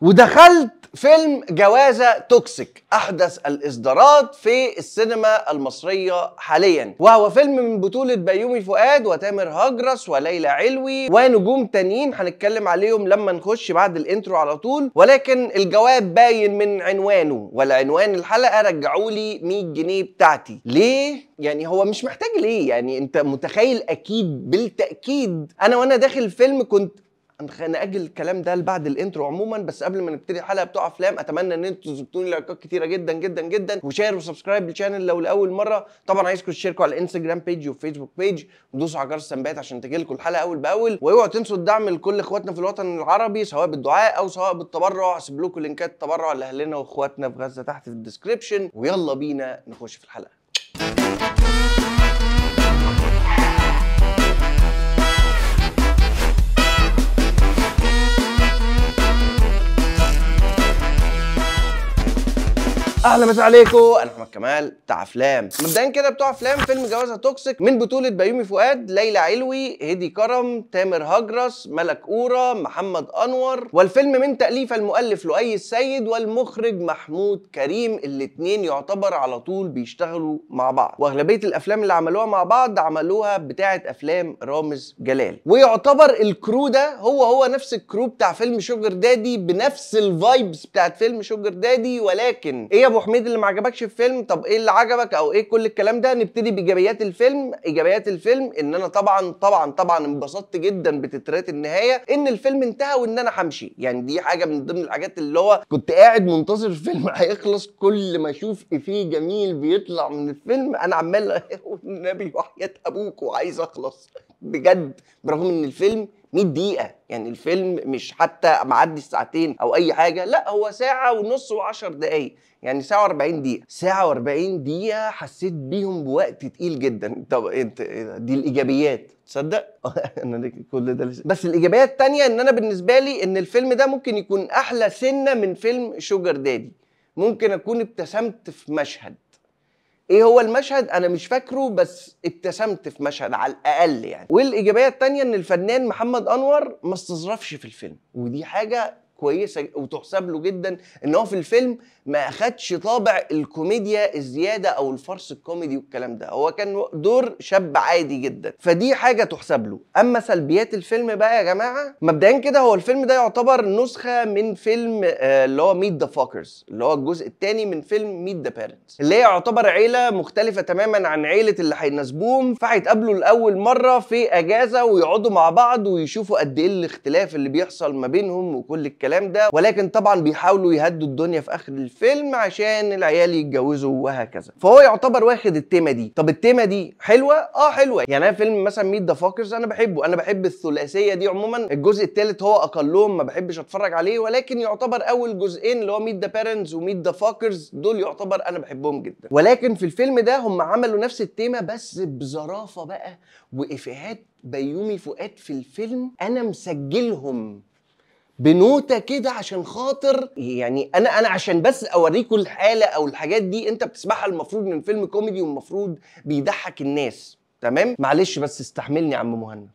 ودخلت فيلم جوازة توكسيك أحدث الإصدارات في السينما المصرية حاليا وهو فيلم من بطولة بيومي فؤاد وتامر هجرس وليلى علوي ونجوم تانيين هنتكلم عليهم لما نخش بعد الانترو على طول ولكن الجواب باين من عنوانه عنوان الحلقة رجعولي 100 جنيه بتاعتي ليه؟ يعني هو مش محتاج ليه يعني انت متخيل اكيد بالتاكيد انا وانا داخل الفيلم كنت نأجل الكلام ده لبعد الانترو عموما بس قبل ما نبتدي الحلقه بتوع افلام اتمنى ان انتوا تزبطوني لايكات كتيره جدا جدا جدا وشير وسبسكرايب للشانل لو لاول مره طبعا عايزكم تشتركوا على الانستجرام بيج وفيسبوك بيج ودوسوا على جرس التنبيهات عشان تجيلكم الحلقه اول باول واوعوا تنسوا الدعم لكل اخواتنا في الوطن العربي سواء بالدعاء او سواء بالتبرع هسيب لكم لينكات التبرع لاهلنا واخواتنا في غزه تحت في الديسكربشن ويلا بينا نخش في الحلقه اهلا مساء عليكم انا احمد كمال بتاع افلام مبدئيا كده بتوع افلام فيلم جوازه توكسيك من بطوله بيومي فؤاد ليلى علوي هدي كرم تامر هجرس ملك اورا محمد انور والفيلم من تاليف المؤلف لؤي السيد والمخرج محمود كريم الاثنين يعتبر على طول بيشتغلوا مع بعض واغلبيه الافلام اللي عملوها مع بعض عملوها بتاعه افلام رامز جلال ويعتبر الكرو ده هو هو نفس الكرو بتاع فيلم شوجر دادي بنفس الفايبس بتاعت فيلم شوجر دادي ولكن ايه ابو حميد اللي ما عجبكش الفيلم طب ايه اللي عجبك او ايه كل الكلام ده نبتدي بايجابيات الفيلم ايجابيات الفيلم ان انا طبعا طبعا طبعا انبسطت جدا بتترات النهايه ان الفيلم انتهى وان انا همشي يعني دي حاجه من ضمن الحاجات اللي هو كنت قاعد منتظر الفيلم هيخلص كل ما اشوف فيه جميل بيطلع من الفيلم انا عمال والنبي وحياه ابوك وعايز اخلص بجد برغم ان الفيلم 100 دقيقة يعني الفيلم مش حتى معدي الساعتين أو أي حاجة لا هو ساعة ونص و10 دقايق يعني ساعة و40 دقيقة ساعة و40 دقيقة حسيت بيهم بوقت تقيل جدا طب انت إيه دي الإيجابيات تصدق انا كل ده لسه بس الايجابيات التانية ان انا بالنسبه لي ان الفيلم ده ممكن يكون احلى سنه من فيلم شوجر دادي ممكن اكون ابتسمت في مشهد ايه هو المشهد انا مش فاكره بس ابتسمت في مشهد على الاقل يعني والايجابيه الثانيه ان الفنان محمد انور ما استظرفش في الفيلم ودي حاجه كويسه وتحسب له جدا ان هو في الفيلم ما اخدش طابع الكوميديا الزياده او الفرص الكوميدي والكلام ده هو كان دور شاب عادي جدا فدي حاجه تحسب له اما سلبيات الفيلم بقى يا جماعه مبدئيا كده هو الفيلم ده يعتبر نسخه من فيلم آه، اللي هو ميت ذا فاكرز اللي هو الجزء الثاني من فيلم ميت ذا بيرنتس اللي هي يعتبر عيله مختلفه تماما عن عيله اللي هيناسبوهم فهيتقابلوا لاول مره في اجازه ويقعدوا مع بعض ويشوفوا قد ايه الاختلاف اللي بيحصل ما بينهم وكل الكلام والكلام ده ولكن طبعا بيحاولوا يهدوا الدنيا في اخر الفيلم عشان العيال يتجوزوا وهكذا فهو يعتبر واخد التيمه دي طب التيمه دي حلوه اه حلوه يعني انا فيلم مثلا ميت ذا فاكرز انا بحبه انا بحب الثلاثيه دي عموما الجزء الثالث هو اقلهم ما بحبش اتفرج عليه ولكن يعتبر اول جزئين اللي هو ميت ذا بيرنتس وميت ذا فاكرز دول يعتبر انا بحبهم جدا ولكن في الفيلم ده هم عملوا نفس التيمه بس بظرافه بقى وافيهات بيومي فؤاد في الفيلم انا مسجلهم بنوته كده عشان خاطر يعني انا انا عشان بس اوريكم الحاله او الحاجات دي انت بتسمعها المفروض من فيلم كوميدي والمفروض بيضحك الناس تمام معلش بس استحملني يا عم مهند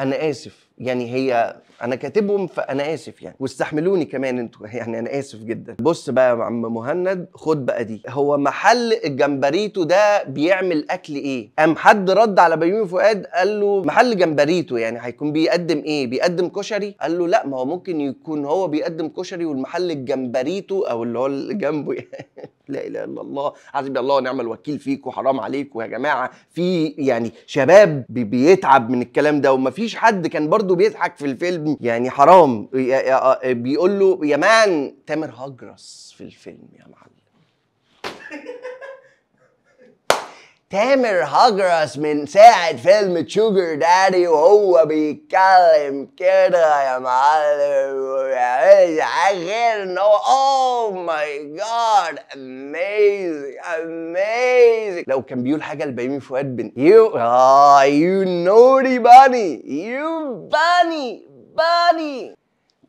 انا اسف يعني هي انا كاتبهم فانا اسف يعني واستحملوني كمان انتوا يعني انا اسف جدا بص بقى يا عم مهند خد بقى دي هو محل الجمبريتو ده بيعمل اكل ايه قام حد رد على بيومي فؤاد قال له محل جمبريتو يعني هيكون بيقدم ايه بيقدم كشري قال له لا ما هو ممكن يكون هو بيقدم كشري والمحل الجمبريتو او اللي هو اللي جنبه يعني لا اله الا الله حسبي الله ونعم الوكيل فيك وحرام عليكم يا جماعه في يعني شباب بيتعب من الكلام ده ومفيش حد كان برضه برضه بيضحك في الفيلم يعني حرام بيقول له يا مان تامر هجرس في الفيلم يا معلم تامر هجرس من ساعة فيلم شوجر دادي وهو بيتكلم كده يا معلم ومبيعملش حاجة غير ان هو اوه ماي جاد اميزنج اميزنج لو كان بيقول حاجة لبيومي فؤاد بن يو اه يو نوري باني يو باني باني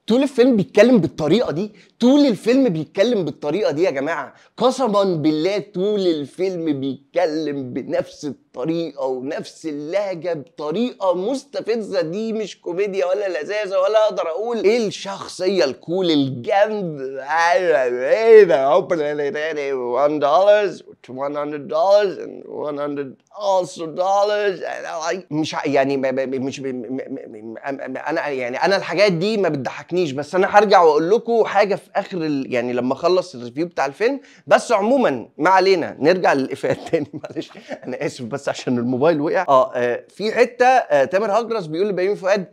طول الفيلم بيتكلم بالطريقه دي طول الفيلم بيتكلم بالطريقه دي يا جماعه قسما بالله طول الفيلم بيتكلم بنفس الطريقه الطريقه ونفس اللهجه بطريقه مستفزه دي مش كوميديا ولا لذاذه ولا اقدر اقول ايه الشخصيه الكول الجامد ايه ده $1 $100 $100 مش يعني مش انا يعني انا الحاجات دي ما بتضحكنيش بس انا هرجع واقول لكم حاجه في اخر يعني لما اخلص الريفيو بتاع الفيلم بس عموما ما علينا نرجع للافيهات تاني معلش انا اسف بس عشان الموبايل وقع اه, آه في حته آه تامر هجرس بيقول لبيومي فؤاد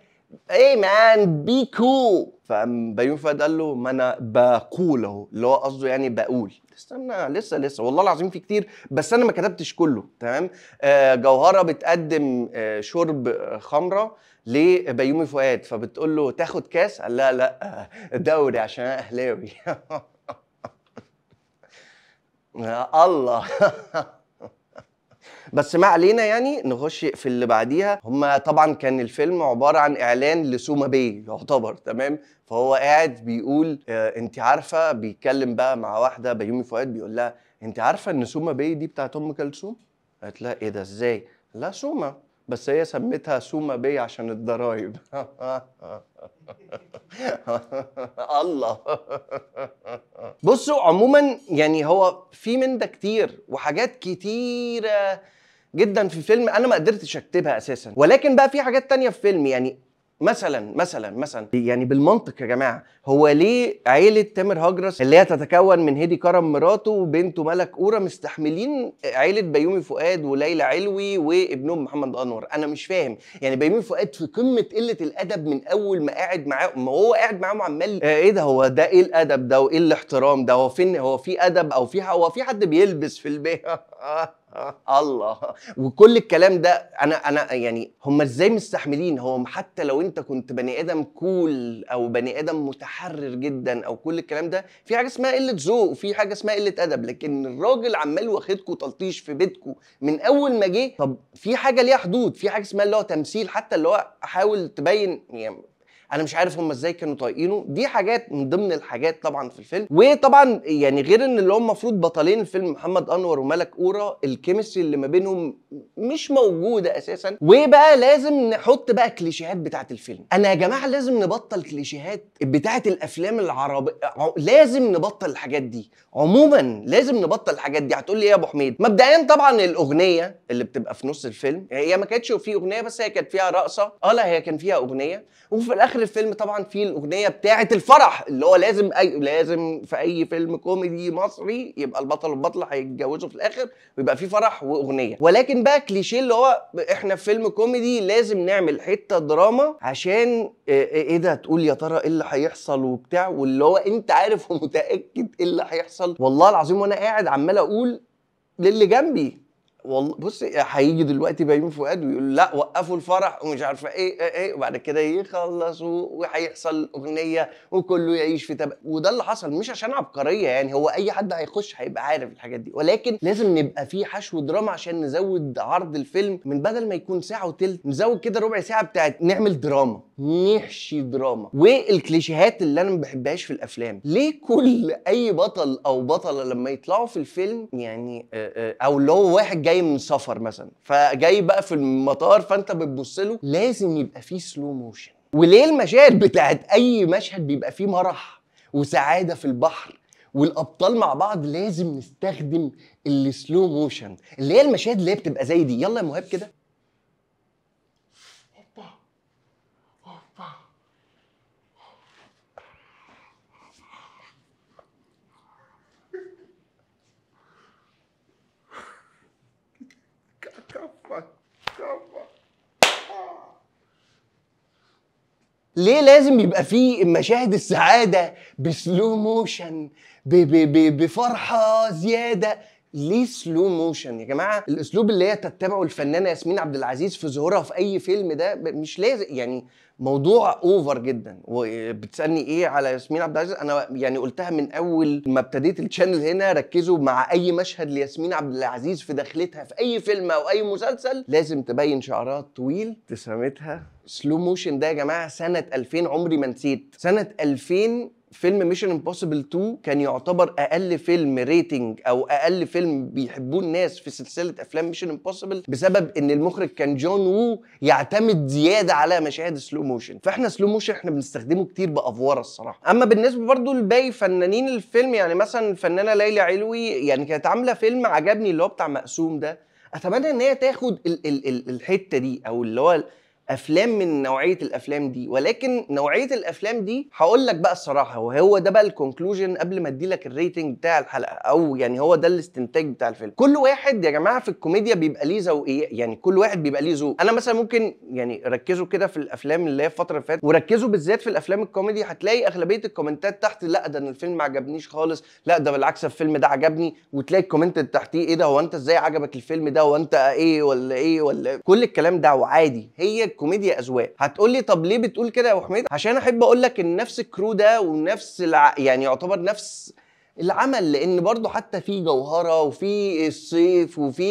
اي مان بي كو فقام بيومي فؤاد قال له ما انا بقول اهو اللي هو قصده يعني بقول استنى لسه لسه والله العظيم في كتير بس انا ما كتبتش كله تمام آه جوهره بتقدم آه شرب آه، خمره لبيومي فؤاد فبتقول له تاخد كاس قال لا لا آه، دوري عشان انا اهلاوي الله بس ما علينا يعني نخش في اللي بعديها هما طبعا كان الفيلم عباره عن اعلان لسوما بي يعتبر تمام فهو قاعد بيقول آه انت عارفه بيتكلم بقى مع واحده بيومي فؤاد بيقول لها انت عارفه ان سوما بي دي بتاعت ام كلثوم قالت لها ايه ده ازاي لا سوما بس هي سمتها سوما بي عشان الضرايب الله بصوا عموما يعني هو في من ده كتير وحاجات كتيره جدا في فيلم انا ما قدرتش اكتبها اساسا ولكن بقى في حاجات تانية في فيلم يعني مثلا مثلا مثلا يعني بالمنطق يا جماعه هو ليه عيله تامر هجرس اللي هي تتكون من هدي كرم مراته وبنته ملك اورا مستحملين عيله بيومي فؤاد وليلى علوي وابنهم محمد انور انا مش فاهم يعني بيومي فؤاد في قمه قله الادب من اول ما قاعد معاه ما هو قاعد معاهم عمال آه، ايه ده هو ده ايه الادب ده وايه الاحترام ده هو فين هو في ادب او في هو في حد بيلبس في البيت الله وكل الكلام ده انا انا يعني هم ازاي مستحملين هو حتى لو انت كنت بني ادم كول او بني ادم متحرر جدا او كل الكلام ده في حاجه اسمها قله ذوق وفي حاجه اسمها قله ادب لكن الراجل عمال واخدكم تلطيش في بيتكم من اول ما جه طب في حاجه ليها حدود في حاجه اسمها اللي هو تمثيل حتى اللي هو حاول تبين يعني انا مش عارف هم ازاي كانوا طايقينه دي حاجات من ضمن الحاجات طبعا في الفيلم وطبعا يعني غير ان اللي هم المفروض بطلين الفيلم محمد انور وملك اورا الكيمستري اللي ما بينهم مش موجوده اساسا وبقى لازم نحط بقى كليشيهات بتاعه الفيلم انا يا جماعه لازم نبطل كليشيهات بتاعه الافلام العربيه لازم نبطل الحاجات دي عموما لازم نبطل الحاجات دي هتقول لي ايه يا ابو حميد مبدئيا طبعا الاغنيه اللي بتبقى في نص الفيلم هي ما كانتش في اغنيه بس هي كانت فيها رقصه اه لا هي كان فيها اغنيه وفي الاخر اخر الفيلم طبعا في الاغنيه بتاعه الفرح اللي هو لازم أي... لازم في اي فيلم كوميدي مصري يبقى البطل والبطله هيتجوزوا في الاخر ويبقى في فرح واغنيه ولكن بقى كليشيه اللي هو احنا في فيلم كوميدي لازم نعمل حته دراما عشان آه، آه، ايه ده تقول يا ترى ايه اللي هيحصل وبتاع واللي هو انت عارف ومتاكد ايه اللي هيحصل والله العظيم وانا قاعد عمال اقول للي جنبي والله بص هيجي دلوقتي بيومي فؤاد ويقول لا وقفوا الفرح ومش عارفه ايه ايه, إيه وبعد كده يخلصوا وهيحصل اغنيه وكله يعيش في تبقى وده اللي حصل مش عشان عبقريه يعني هو اي حد هيخش هيبقى عارف الحاجات دي ولكن لازم نبقى في حشو دراما عشان نزود عرض الفيلم من بدل ما يكون ساعه وثلث نزود كده ربع ساعه بتاعت نعمل دراما نحشي دراما والكليشيهات اللي انا ما بحبهاش في الافلام ليه كل اي بطل او بطله لما يطلعوا في الفيلم يعني او لو واحد جاي جاي من سفر مثلا فجاي بقى في المطار فانت بتبص له لازم يبقى فيه سلو موشن وليه المشاهد بتاعت اي مشهد بيبقى فيه مرح وسعاده في البحر والابطال مع بعض لازم نستخدم السلو موشن اللي هي المشاهد اللي هي بتبقى زي دي يلا يا مهاب كده ليه لازم يبقى فيه مشاهد السعاده بسلو موشن بفرحه زياده ليه سلو موشن يا جماعه الاسلوب اللي هي تتبعه الفنانه ياسمين عبد العزيز في ظهورها في اي فيلم ده مش لازم يعني موضوع اوفر جدا وبتسالني ايه على ياسمين عبد العزيز انا يعني قلتها من اول ما ابتديت الشانل هنا ركزوا مع اي مشهد لياسمين عبد العزيز في دخلتها في اي فيلم او اي مسلسل لازم تبين شعرها طويل ابتسامتها سلو موشن ده يا جماعه سنه 2000 عمري ما نسيت سنه 2000 فيلم ميشن امبوسيبل 2 كان يعتبر اقل فيلم ريتنج او اقل فيلم بيحبوه الناس في سلسله افلام ميشن امبوسيبل بسبب ان المخرج كان جون وو يعتمد زياده على مشاهد سلو موشن فاحنا سلو موشن احنا بنستخدمه كتير بافوره الصراحه اما بالنسبه برضو لباقي فنانين الفيلم يعني مثلا الفنانه ليلى علوي يعني كانت عامله فيلم عجبني اللي هو بتاع مقسوم ده اتمنى ان هي تاخد ال ال ال الحته دي او اللي هو افلام من نوعيه الافلام دي ولكن نوعيه الافلام دي هقول لك بقى الصراحه وهو ده بقى الكونكلوجن قبل ما ادي لك الريتنج بتاع الحلقه او يعني هو ده الاستنتاج بتاع الفيلم كل واحد يا جماعه في الكوميديا بيبقى ليه ذوق ايه يعني كل واحد بيبقى ليه ذوق انا مثلا ممكن يعني ركزوا كده في الافلام اللي هي الفتره اللي فاتت وركزوا بالذات في الافلام الكوميدي هتلاقي اغلبيه الكومنتات تحت لا ده انا الفيلم ما عجبنيش خالص لا ده بالعكس الفيلم ده عجبني وتلاقي الكومنت اللي تحتيه ايه ده هو انت ازاي عجبك الفيلم ده هو انت ايه ولا ايه ولا إيه؟ كل الكلام ده وعادي هي كوميديا اذواق هتقول لي طب ليه بتقول كده يا ابو حميد عشان احب اقول لك ان نفس الكرو ده ونفس الع... يعني يعتبر نفس العمل لان برضه حتى في جوهره وفي الصيف وفي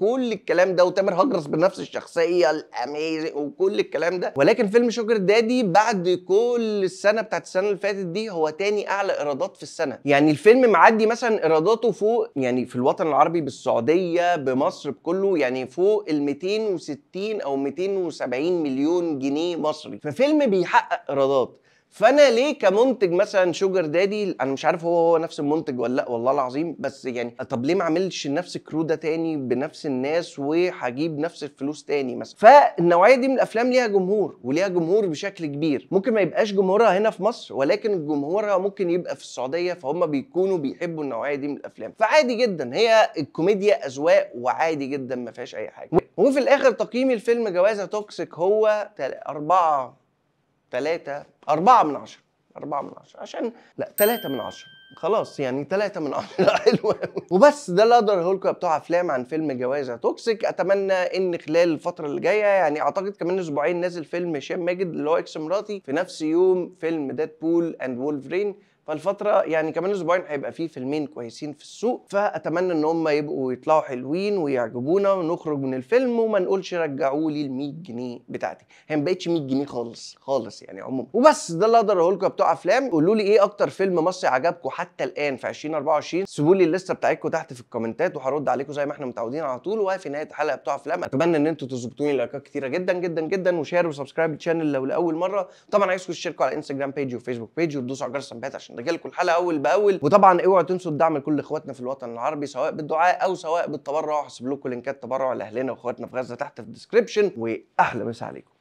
كل الكلام ده وتامر هجرس بنفس الشخصيه الاميزنج وكل الكلام ده ولكن فيلم شوكر دادي بعد كل السنه بتاعت السنه اللي فاتت دي هو تاني اعلى ايرادات في السنه يعني الفيلم معدي مثلا ايراداته فوق يعني في الوطن العربي بالسعوديه بمصر بكله يعني فوق ال 260 او 270 مليون جنيه مصري ففيلم بيحقق ايرادات فانا ليه كمنتج مثلا شوجر دادي انا مش عارف هو هو نفس المنتج ولا لا والله العظيم بس يعني طب ليه ما اعملش نفس الكرو ده تاني بنفس الناس وهجيب نفس الفلوس تاني مثلا فالنوعيه دي من الافلام ليها جمهور وليها جمهور بشكل كبير ممكن ما يبقاش جمهورها هنا في مصر ولكن جمهورها ممكن يبقى في السعوديه فهم بيكونوا بيحبوا النوعيه دي من الافلام فعادي جدا هي الكوميديا اذواق وعادي جدا ما فيهاش اي حاجه وفي الاخر تقييم الفيلم جوازه توكسيك هو 4 3 4 من 10 4 من 10 عشان لا 3 من 10 خلاص يعني 3 من 10 حلوة وبس ده اللي اقدر اقول لكم بتوع افلام عن فيلم جوازة توكسيك اتمنى ان خلال الفترة اللي جاية يعني اعتقد كمان اسبوعين نازل فيلم هشام ماجد اللي هو اكس مراتي في نفس يوم فيلم ديد بول اند وولفرين فالفتره يعني كمان اسبوعين هيبقى فيه فيلمين كويسين في السوق فاتمنى ان هم يبقوا يطلعوا حلوين ويعجبونا ونخرج من الفيلم وما نقولش رجعوا لي ال 100 جنيه بتاعتي هي ما بقتش 100 جنيه خالص خالص يعني عموما وبس ده اللي اقدر اقول لكم بتوع افلام قولوا لي ايه اكتر فيلم مصري عجبكم حتى الان في 2024 سيبوا لي الليسته بتاعتكم تحت في الكومنتات وهرد عليكم زي ما احنا متعودين على طول وفي نهايه الحلقه بتوع افلام اتمنى ان انتم تظبطوني لايكات كتيره جدا جدا جدا وشير وسبسكرايب للشانل لو لاول مره طبعا عايزكم تشتركوا على انستجرام بيج وفيسبوك بيج وتدوسوا على جرس التنبيهات عشان عشان لكم الحلقه اول باول وطبعا اوعوا تنسوا الدعم لكل اخواتنا في الوطن العربي سواء بالدعاء او سواء بالتبرع هسيب لكم لينكات تبرع لاهلنا واخواتنا في غزه تحت في الديسكربشن واحلى مسا عليكم